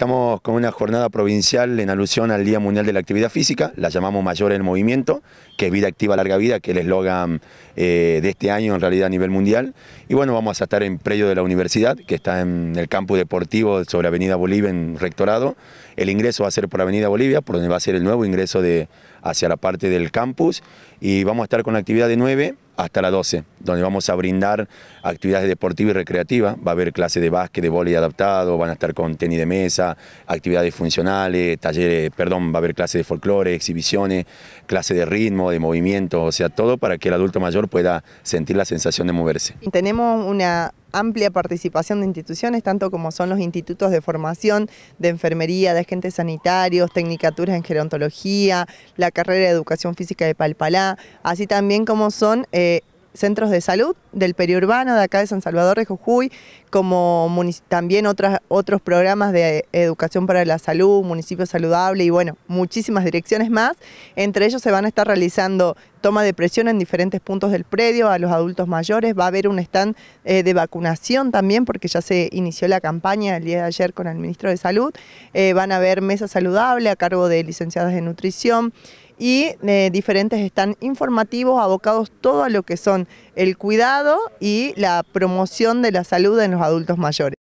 Estamos con una jornada provincial en alusión al Día Mundial de la Actividad Física, la llamamos Mayor en Movimiento, que es Vida Activa Larga Vida, que es el eslogan eh, de este año en realidad a nivel mundial. Y bueno, vamos a estar en predio de la universidad, que está en el campus deportivo sobre Avenida Bolivia en Rectorado. El ingreso va a ser por Avenida Bolivia, por donde va a ser el nuevo ingreso de, hacia la parte del campus. Y vamos a estar con la actividad de 9 hasta las 12, donde vamos a brindar actividades deportivas y recreativas. Va a haber clases de básquet, de vóley adaptado, van a estar con tenis de mesa, actividades funcionales, talleres, perdón, va a haber clases de folclore, exhibiciones, clases de ritmo, de movimiento, o sea, todo para que el adulto mayor pueda sentir la sensación de moverse. Tenemos una amplia participación de instituciones, tanto como son los institutos de formación de enfermería, de agentes sanitarios, tecnicaturas en gerontología, la carrera de educación física de Palpalá, así también como son eh, centros de salud del periurbano de acá de San Salvador de Jujuy, como también otras, otros programas de educación para la salud, municipio saludable y bueno, muchísimas direcciones más. Entre ellos se van a estar realizando toma de presión en diferentes puntos del predio a los adultos mayores, va a haber un stand eh, de vacunación también porque ya se inició la campaña el día de ayer con el ministro de Salud, eh, van a haber mesa saludable a cargo de licenciadas de nutrición, y eh, diferentes están informativos abocados todo a lo que son el cuidado y la promoción de la salud en los adultos mayores.